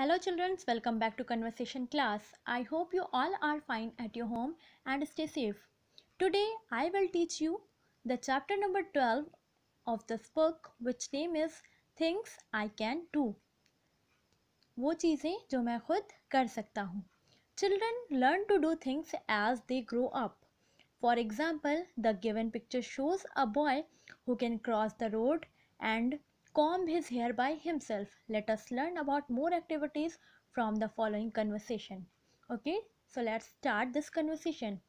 Hello children, welcome back to conversation class. I hope you all are fine at your home and stay safe. Today I will teach you the chapter number 12 of this book which name is Things I Can Do. वो चीज़ें जो मैं खुद कर सकता हूँ Children learn to do things as they grow up. For example, the given picture shows a boy who can cross the road and comb his hair by himself. Let us learn about more activities from the following conversation. Okay, so let's start this conversation.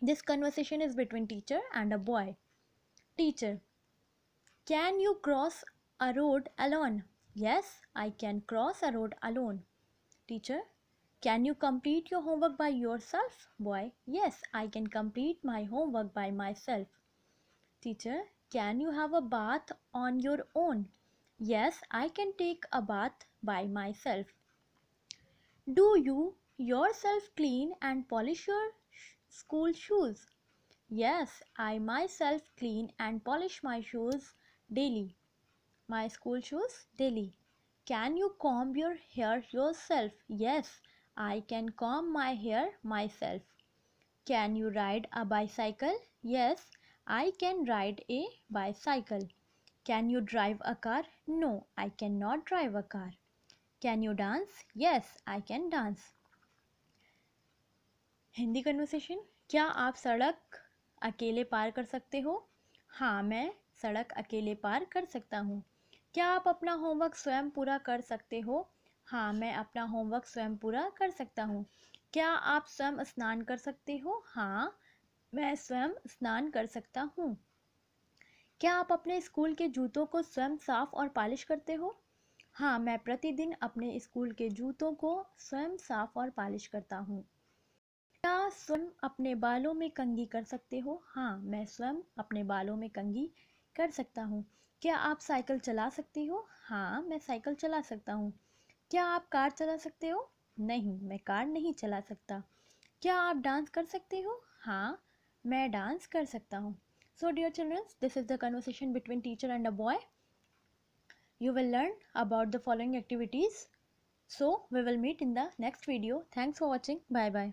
This conversation is between teacher and a boy. Teacher, can you cross a road alone? Yes, I can cross a road alone. Teacher, can you complete your homework by yourself? Boy, yes, I can complete my homework by myself. Teacher, can you have a bath on your own? Yes, I can take a bath by myself. Do you yourself clean and polish your school shoes? Yes, I myself clean and polish my shoes daily. My school shoes daily. Can you comb your hair yourself? Yes, I can comb my hair myself. Can you ride a bicycle? Yes, I ride a bicycle can you drive a car no I can not drive a car can you dance yes I can dance Hindi conversation क्या आप सड़क अकेले पार कर सकते हो हाँ मैं सड़क अकेले पार कर सकता हूँ क्या आप अपना होमवर्क स्वयं पूरा कर सकते हो हाँ मैं अपना होमवर्क स्वयं पूरा कर सकता हूँ क्या आप स्वयं स्नान कर सकते हो हाँ मैं स्वयं स्नान कर सकता हूँ क्या आप अपने स्कूल के जूतों को स्वयं साफ और पॉलिश करते हो हाँ मैं प्रतिदिन अपने स्कूल के जूतों को स्वयं साफ और पॉलिश करता हूँ क्या स्वयं अपने बालों में कंघी कर सकते हो हाँ मैं स्वयं अपने बालों में कंघी कर सकता हूँ क्या आप साइकिल चला सकती हो हाँ मैं साइकिल चला सकता हूँ क्या आप कार चला सकते हो नहीं मैं कार नहीं चला सकता क्या आप डांस कर सकते हो हाँ मैं डांस कर सकता हूँ so dear childrens this is the conversation between teacher and a boy you will learn about the following activities so we will meet in the next video thanks for watching bye bye